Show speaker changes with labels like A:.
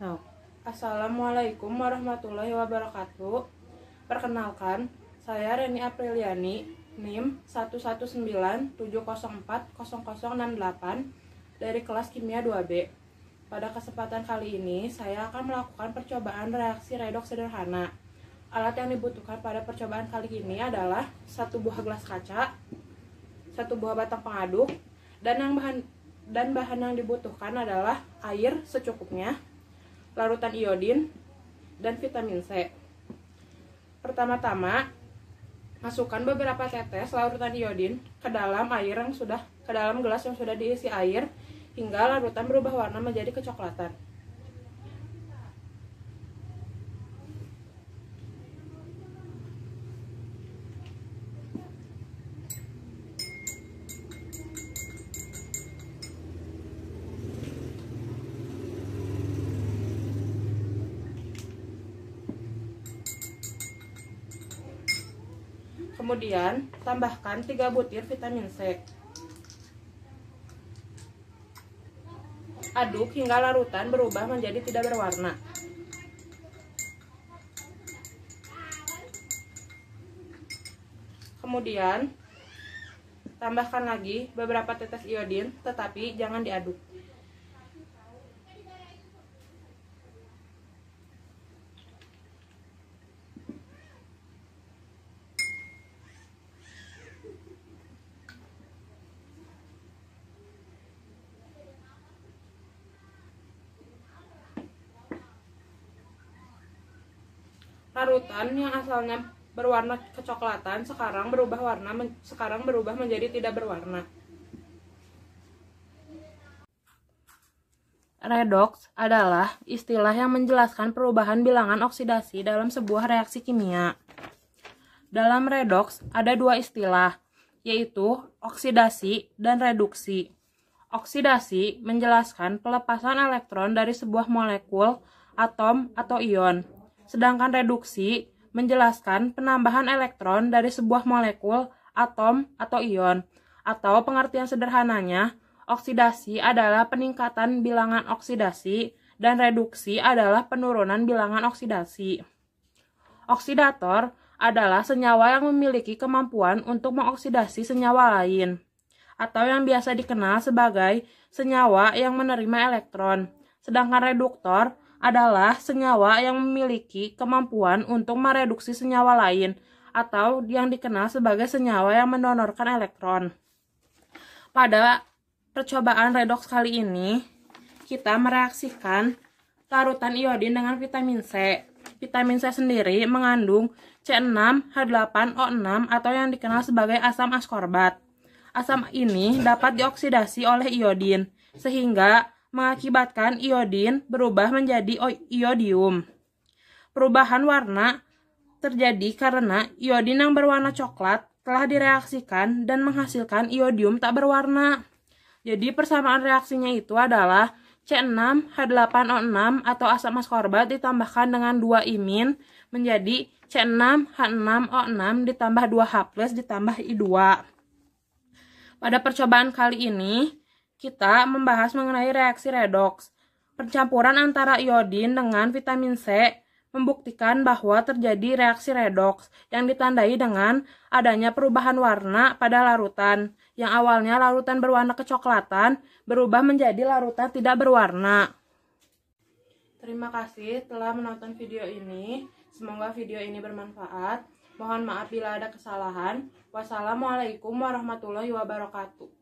A: Nah, Assalamualaikum warahmatullahi wabarakatuh. Perkenalkan, saya Reni Apriliani, NIM 1197040068 dari kelas Kimia 2B. Pada kesempatan kali ini, saya akan melakukan percobaan reaksi redoks sederhana. Alat yang dibutuhkan pada percobaan kali ini adalah satu buah gelas kaca, satu buah batang pengaduk, dan yang bahan dan bahan yang dibutuhkan adalah air secukupnya, larutan iodin, dan vitamin C. Pertama-tama, masukkan beberapa tetes larutan iodin ke dalam air yang sudah ke dalam gelas yang sudah diisi air hingga larutan berubah warna menjadi kecoklatan. Kemudian tambahkan 3 butir vitamin C. Aduk hingga larutan berubah menjadi tidak berwarna. Kemudian tambahkan lagi beberapa tetes iodin, tetapi jangan diaduk. Parutan yang asalnya berwarna kecoklatan sekarang berubah warna sekarang berubah menjadi tidak berwarna. Redox adalah istilah yang menjelaskan perubahan bilangan oksidasi dalam sebuah reaksi kimia. Dalam redox ada dua istilah, yaitu oksidasi dan reduksi. Oksidasi menjelaskan pelepasan elektron dari sebuah molekul, atom, atau ion. Sedangkan reduksi menjelaskan penambahan elektron dari sebuah molekul, atom, atau ion. Atau pengertian sederhananya, oksidasi adalah peningkatan bilangan oksidasi dan reduksi adalah penurunan bilangan oksidasi. Oksidator adalah senyawa yang memiliki kemampuan untuk mengoksidasi senyawa lain atau yang biasa dikenal sebagai senyawa yang menerima elektron. Sedangkan reduktor adalah senyawa yang memiliki kemampuan untuk mereduksi senyawa lain atau yang dikenal sebagai senyawa yang mendonorkan elektron. Pada percobaan redoks kali ini, kita mereaksikan larutan iodin dengan vitamin C. Vitamin C sendiri mengandung C6H8O6 atau yang dikenal sebagai asam askorbat. Asam ini dapat dioksidasi oleh iodin, sehingga mengakibatkan iodin berubah menjadi iodium. Perubahan warna terjadi karena iodin yang berwarna coklat telah direaksikan dan menghasilkan iodium tak berwarna. Jadi persamaan reaksinya itu adalah C6H8O6 atau asam askorbat ditambahkan dengan 2 imin menjadi C6H6O6 ditambah 2H+ ditambah I2. Pada percobaan kali ini, kita membahas mengenai reaksi redoks. Percampuran antara iodin dengan vitamin C membuktikan bahwa terjadi reaksi redoks yang ditandai dengan adanya perubahan warna pada larutan. Yang awalnya larutan berwarna kecoklatan berubah menjadi larutan tidak berwarna. Terima kasih telah menonton video ini. Semoga video ini bermanfaat. Mohon maaf bila ada kesalahan. Wassalamualaikum warahmatullahi wabarakatuh.